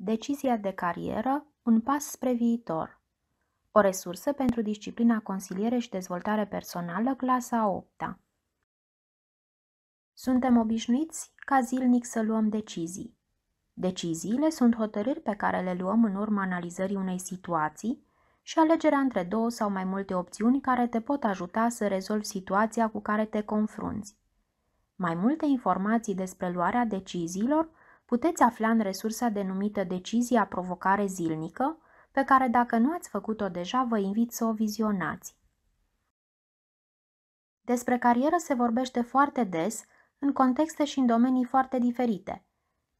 Decizia de carieră, un pas spre viitor. O resursă pentru disciplina consiliere și dezvoltare personală, clasa 8 -a. Suntem obișnuiți ca zilnic să luăm decizii. Deciziile sunt hotărâri pe care le luăm în urma analizării unei situații și alegerea între două sau mai multe opțiuni care te pot ajuta să rezolvi situația cu care te confrunți. Mai multe informații despre luarea deciziilor puteți afla în resursa denumită Decizia Provocare Zilnică, pe care dacă nu ați făcut-o deja, vă invit să o vizionați. Despre carieră se vorbește foarte des, în contexte și în domenii foarte diferite.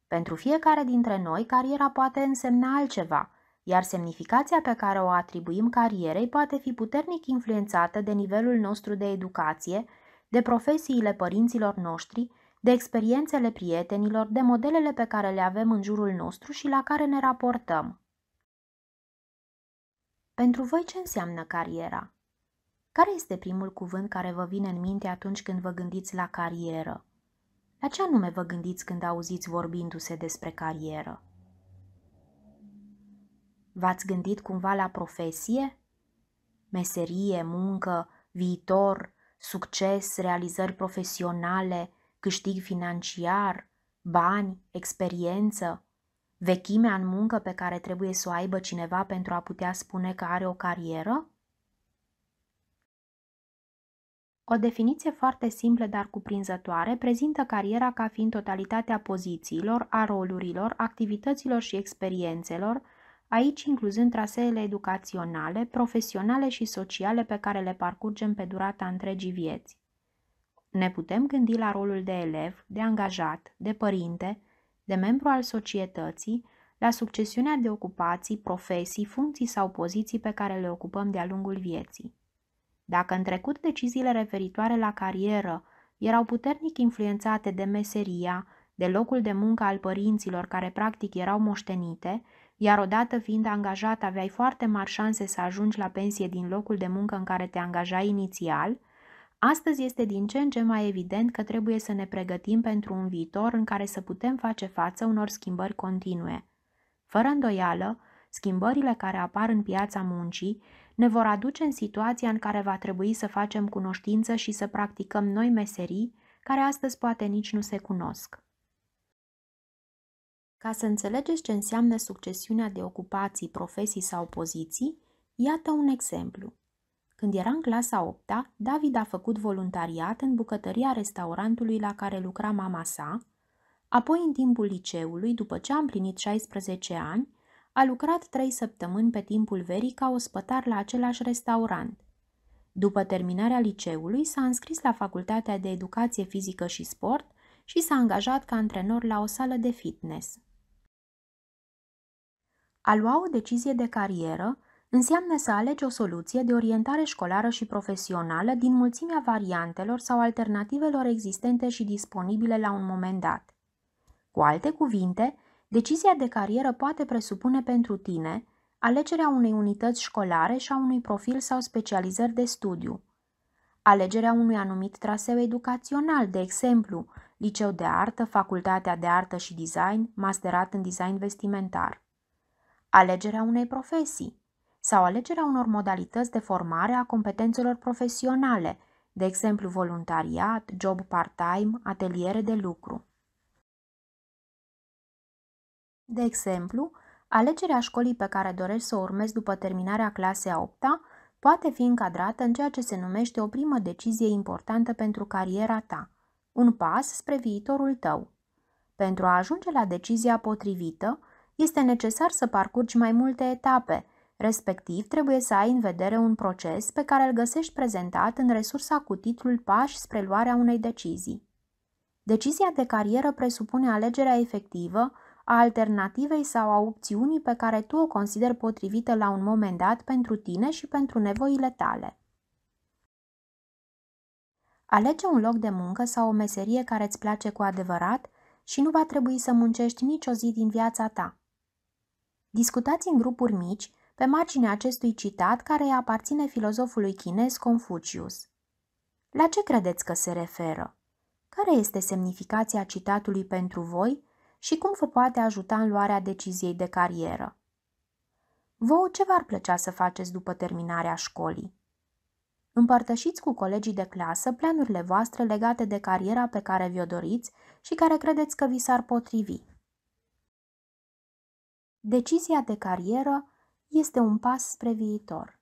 Pentru fiecare dintre noi, cariera poate însemna altceva, iar semnificația pe care o atribuim carierei poate fi puternic influențată de nivelul nostru de educație, de profesiile părinților noștri de experiențele prietenilor, de modelele pe care le avem în jurul nostru și la care ne raportăm. Pentru voi ce înseamnă cariera? Care este primul cuvânt care vă vine în minte atunci când vă gândiți la carieră? La ce anume vă gândiți când auziți vorbindu-se despre carieră? V-ați gândit cumva la profesie? Meserie, muncă, viitor, succes, realizări profesionale, câștig financiar, bani, experiență, vechimea în muncă pe care trebuie să o aibă cineva pentru a putea spune că are o carieră? O definiție foarte simplă, dar cuprinzătoare, prezintă cariera ca fiind totalitatea pozițiilor, a rolurilor, activităților și experiențelor, aici incluzând traseele educaționale, profesionale și sociale pe care le parcurgem pe durata întregii vieți. Ne putem gândi la rolul de elev, de angajat, de părinte, de membru al societății, la succesiunea de ocupații, profesii, funcții sau poziții pe care le ocupăm de-a lungul vieții. Dacă în trecut deciziile referitoare la carieră erau puternic influențate de meseria, de locul de muncă al părinților care practic erau moștenite, iar odată fiind angajat aveai foarte mari șanse să ajungi la pensie din locul de muncă în care te angajai inițial, Astăzi este din ce în ce mai evident că trebuie să ne pregătim pentru un viitor în care să putem face față unor schimbări continue. Fără îndoială, schimbările care apar în piața muncii ne vor aduce în situația în care va trebui să facem cunoștință și să practicăm noi meserii care astăzi poate nici nu se cunosc. Ca să înțelegeți ce înseamnă succesiunea de ocupații, profesii sau poziții, iată un exemplu. Când era în clasa 8 -a, David a făcut voluntariat în bucătăria restaurantului la care lucra mama sa, apoi în timpul liceului, după ce a împlinit 16 ani, a lucrat trei săptămâni pe timpul verii ca ospătar la același restaurant. După terminarea liceului, s-a înscris la Facultatea de Educație Fizică și Sport și s-a angajat ca antrenor la o sală de fitness. A lua o decizie de carieră înseamnă să alegi o soluție de orientare școlară și profesională din mulțimea variantelor sau alternativelor existente și disponibile la un moment dat. Cu alte cuvinte, decizia de carieră poate presupune pentru tine alegerea unei unități școlare și a unui profil sau specializări de studiu, alegerea unui anumit traseu educațional, de exemplu, liceu de artă, facultatea de artă și design, masterat în design vestimentar, alegerea unei profesii, sau alegerea unor modalități de formare a competențelor profesionale, de exemplu voluntariat, job part-time, ateliere de lucru. De exemplu, alegerea școlii pe care dorești să o urmezi după terminarea clasei a 8 -a poate fi încadrată în ceea ce se numește o primă decizie importantă pentru cariera ta, un pas spre viitorul tău. Pentru a ajunge la decizia potrivită, este necesar să parcurgi mai multe etape – Respectiv, trebuie să ai în vedere un proces pe care îl găsești prezentat în resursa cu titlul Pași spre luarea unei decizii. Decizia de carieră presupune alegerea efectivă a alternativei sau a opțiunii pe care tu o consideri potrivită la un moment dat pentru tine și pentru nevoile tale. Alege un loc de muncă sau o meserie care îți place cu adevărat și nu va trebui să muncești nicio zi din viața ta. Discutați în grupuri mici pe marginea acestui citat care îi aparține filozofului chinez Confucius. La ce credeți că se referă? Care este semnificația citatului pentru voi și cum vă poate ajuta în luarea deciziei de carieră? Vouă ce v-ar plăcea să faceți după terminarea școlii? Împărtășiți cu colegii de clasă planurile voastre legate de cariera pe care vi-o doriți și care credeți că vi s-ar potrivi. Decizia de carieră este un pas spre viitor.